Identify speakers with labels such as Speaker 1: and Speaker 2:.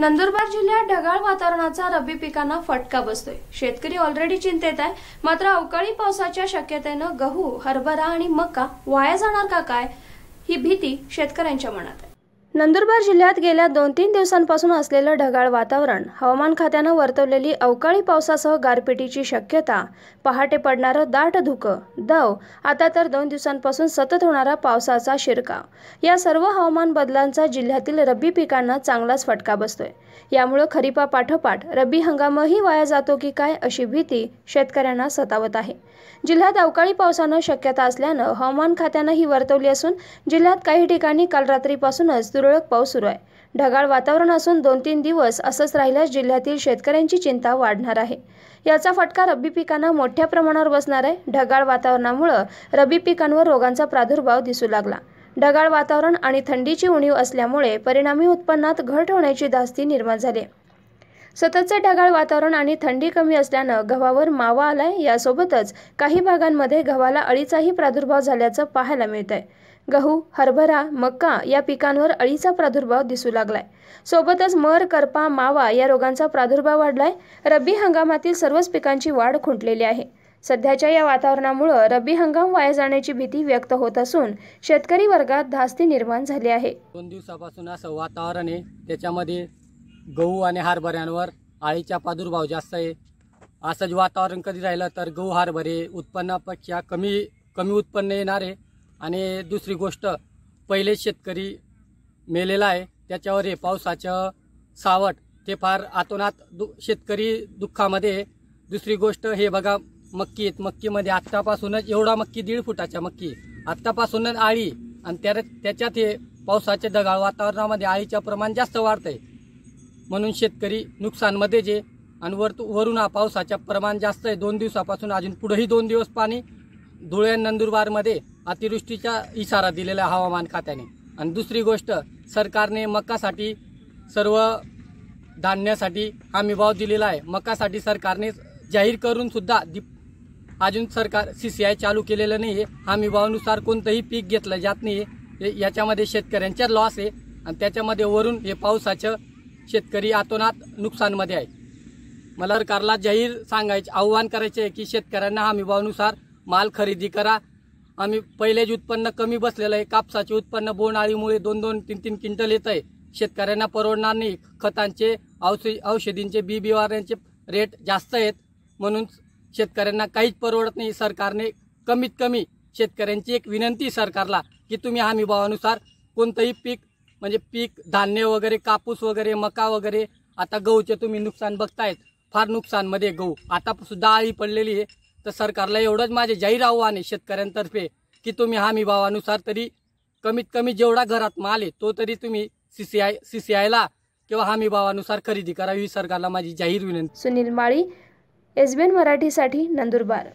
Speaker 1: नंदुरबार जिल्ह्यात ढगाळ वातावरणाचा रब्बी पिकांना फटका बसतोय शेतकरी ऑलरेडी चिंतेत आहे मात्र अवकाळी पावसाच्या शक्यतेनं गहू हरभरा आणि मका वाया जाणार का काय ही भीती शेतकऱ्यांच्या मनात आहे नंदुरबार जिल्ह्यात गेल्या दोन तीन दिवसांपासून असलेलं ढगाळ वातावरण हवामान खात्यानं वर्तवलेली अवकाळी पावसासह गारपिटीची शक्यता पहाटे पडणारं दाट धुकं दव आता तर दोन दिवसांपासून सतत होणारा पावसाचा शिरकाव या सर्व हवामान बदलांचा जिल्ह्यातील रब्बी पिकांना चांगलाच फटका बसतोय यामुळं खरीपापाठोपाठ रब्बी हंगामही वाया जातो की काय अशी भीती शेतकऱ्यांना सतावत आहे जिल्ह्यात अवकाळी पावसानं शक्यता असल्यानं हवामान खात्यानं ही वर्तवली असून जिल्ह्यात काही ठिकाणी काल रात्रीपासूनच तुरळक पाऊस सुरू आहे ढगाळ वातावरण असून दोन तीन दिवस असंच राहिल्यास जिल्ह्यातील शेतकऱ्यांची चिंता वाढणार आहे याचा फटका रब्बी पिकांना मोठ्या प्रमाणावर बसणार आहे ढगाळ वातावरणामुळं रब्बी पिकांवर रोगांचा प्रादुर्भाव दिसू लागला ढगाळ वातावरण आणि थंडीची उणीव असल्यामुळे परिणामी उत्पन्नात घट होण्याची धास्ती निर्माण झाली सततचे ढगाळ वातावरण आणि थंडी कमी असल्यानं गव्हावर मावा आलाय यासोबतच काही भागांमध्ये गव्हाला अळीचाही प्रादुर्भाव झाल्याचं पाहायला मिळत गहू हरभरा मका या पिकांवर अळीचा प्रादुर्भाव दिसू लागलाय सोबतच मर करपा मावा या रोगांचा प्रादुर्भाव वाढलाय रब्बी हंगामातील सर्वच पिकांची वाढ खुंटलेली आहे सध्याच्या या वातावरणामुळं रब्बी हंगाम वाया जाण्याची भीती व्यक्त होत असून शेतकरी वर्गात धास्ती निर्माण झाली आहे
Speaker 2: दोन दिवसापासून असं वातावरण आहे त्याच्यामध्ये गहू आणि हरभऱ्यांवर आळीचा प्रादुर्भाव जास्त आहे असं वातावरण कधी राहिलं तर गहू हरभरे उत्पन्नापेक्षा कमी कमी उत्पन्न येणार आहे आणि दुसरी गोष्ट पहिले शेतकरी मेलेला आहे त्याच्यावर हे पावसाचं सावट ते फार आतोनात दु शेतकरी दुःखामध्ये दुसरी गोष्ट हे बघा मक्की आहेत मक्कीमध्ये आत्तापासूनच एवढा मक्की दीड फुटाच्या मक्की आत्तापासूनच आळी आणि त्या त्याच्यात हे पावसाचे दगाळ वातावरणामध्ये आळीचं प्रमाण जास्त वाढतंय म्हणून शेतकरी नुकसानमध्ये जे आणि वर वरून हा पावसाचं प्रमाण जास्त आहे दोन दिवसापासून अजून पुढेही दोन दिवस पाणी धुळे नंदुरबारमध्ये अतिवृष्टीचा इशारा दिलेला हवामान खात्याने आणि दुसरी गोष्ट सरकारने मकासाठी सर्व धान्यासाठी हमीभाव दिलेला आहे मकासाठी सरकारने जाहीर सुद्धा दि अजून सरकार सी सी आय चालू केलेलं नाही आहे हमीभावानुसार कोणतंही पीक घेतलं जात नाही आहे याच्यामध्ये शेतकऱ्यांचा लॉस आहे आणि त्याच्यामध्ये वरून हे पावसाचं शेतकरी आतोनात नुकसानमध्ये आहे मला सरकारला जाहीर सांगायचे आव्हान करायचे आहे की शेतकऱ्यांना हमीभावानुसार माल खरेदी करा आम्ही पहिल्याचे उत्पन्न कमी बसलेलं आहे कापसाचे उत्पन्न बोंडाळीमुळे दोन दोन तीन तीन क्विंटल येत आहे शेतकऱ्यांना परवडणार नाही खतांचे औषधींचे बी बिवाऱ्यांचे रेट जास्त आहेत म्हणून शेतकऱ्यांना काहीच परवडत नाही सरकारने कमीत कमी शेतकऱ्यांची एक विनंती सरकारला की तुम्ही हमी भावानुसार कोणतंही पीक म्हणजे पीक धान्य वगैरे कापूस वगैरे मका वगैरे आता गहूचे तुम्ही नुकसान बघतायत फार नुकसानमध्ये गहू आता सुद्धा आळी पडलेली आहे तर सरकारला एवढंच माझे जाहीर आव्हान आहे शेतकऱ्यांतर्फे की तुम्ही हमी भावानुसार तरी कमीत कमी जेवढा घरात माल आहे तो तरी तुम्ही C C I C C किंवा हमी भावानुसार खरेदी करावी ही सरकारला माझी जाहीर विनंती
Speaker 1: सुनील माळी एसबीएन मराठीसाठी नंदुरबार